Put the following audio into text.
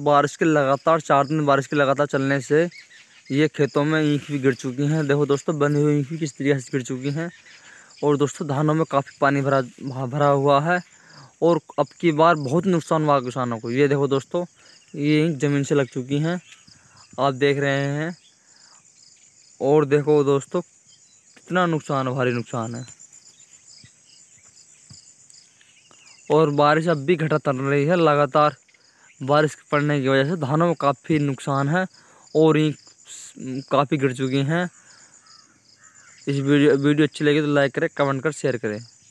बारिश के लगातार चार दिन बारिश के लगातार चलने से ये खेतों में ईंख भी गिर चुकी हैं देखो दोस्तों बंधी हुई ईंख भी किस तरीके से गिर चुकी हैं और दोस्तों धानों में काफ़ी पानी भरा भरा हुआ है और अब की बार बहुत नुकसान हुआ किसानों को ये देखो दोस्तों ये ईंख ज़मीन से लग चुकी हैं आप देख रहे हैं और देखो दोस्तों कितना नुकसान भारी नुकसान है और बारिश अब भी घटा तर रही है लगातार बारिश पड़ने की वजह से धानों में काफ़ी नुकसान है और ही काफ़ी गिर चुकी हैं इस वीडियो वीडियो अच्छी लगी तो लाइक करें कमेंट कर शेयर करें